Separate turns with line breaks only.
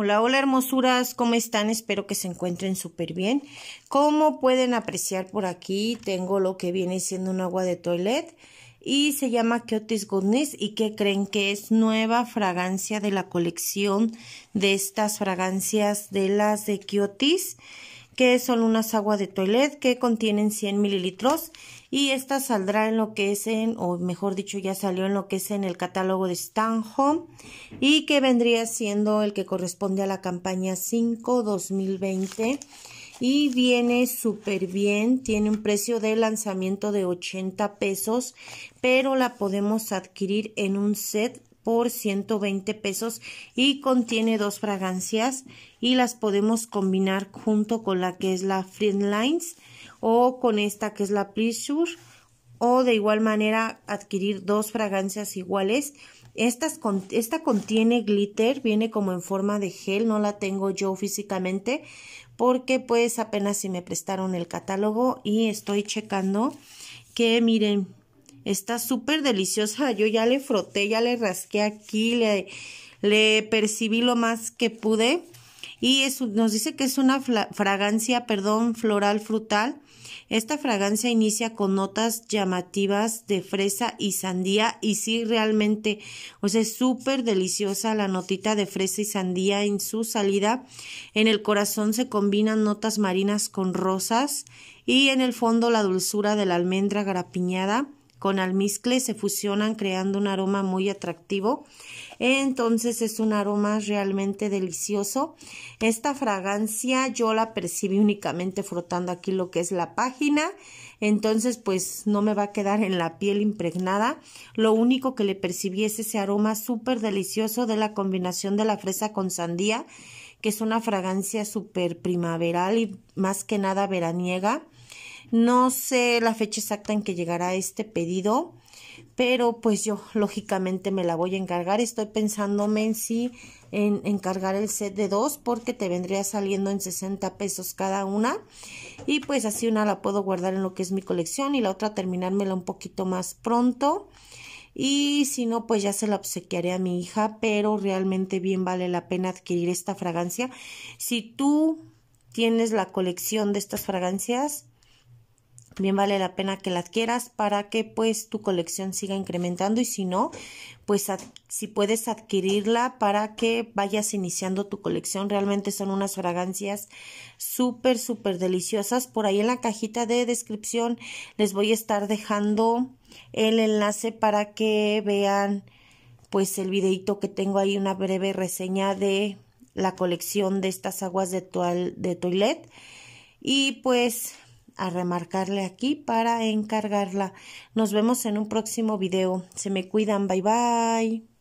Hola, hola hermosuras, ¿cómo están? Espero que se encuentren súper bien. Como pueden apreciar por aquí, tengo lo que viene siendo un agua de toilet y se llama Kiotis Goodness y que creen que es nueva fragancia de la colección de estas fragancias de las de Kiotis que son unas aguas de toilet que contienen 100 mililitros y esta saldrá en lo que es en, o mejor dicho ya salió en lo que es en el catálogo de Stan Home y que vendría siendo el que corresponde a la campaña 5 2020 y viene súper bien, tiene un precio de lanzamiento de 80 pesos, pero la podemos adquirir en un set por 120 pesos y contiene dos fragancias y las podemos combinar junto con la que es la Friendlines o con esta que es la Pleasure o de igual manera adquirir dos fragancias iguales. esta contiene glitter, viene como en forma de gel, no la tengo yo físicamente porque pues apenas si me prestaron el catálogo y estoy checando que miren Está súper deliciosa. Yo ya le froté, ya le rasqué aquí, le, le percibí lo más que pude. Y nos dice que es una fragancia, perdón, floral frutal. Esta fragancia inicia con notas llamativas de fresa y sandía y sí realmente, o sea, es súper deliciosa la notita de fresa y sandía en su salida. En el corazón se combinan notas marinas con rosas y en el fondo la dulzura de la almendra garapiñada con almizcle se fusionan creando un aroma muy atractivo. Entonces es un aroma realmente delicioso. Esta fragancia yo la percibí únicamente frotando aquí lo que es la página. Entonces pues no me va a quedar en la piel impregnada. Lo único que le percibí es ese aroma súper delicioso de la combinación de la fresa con sandía que es una fragancia súper primaveral y más que nada veraniega. No sé la fecha exacta en que llegará este pedido, pero pues yo lógicamente me la voy a encargar. Estoy pensándome en sí en encargar el set de dos porque te vendría saliendo en 60 pesos cada una y pues así una la puedo guardar en lo que es mi colección y la otra terminármela un poquito más pronto y si no pues ya se la obsequiaré a mi hija pero realmente bien vale la pena adquirir esta fragancia si tú tienes la colección de estas fragancias bien vale la pena que la adquieras para que pues tu colección siga incrementando y si no, pues si puedes adquirirla para que vayas iniciando tu colección. Realmente son unas fragancias súper, súper deliciosas. Por ahí en la cajita de descripción les voy a estar dejando el enlace para que vean pues el videito que tengo ahí, una breve reseña de la colección de estas aguas de, toal, de toilet. Y pues a remarcarle aquí para encargarla. Nos vemos en un próximo video. Se me cuidan. Bye bye.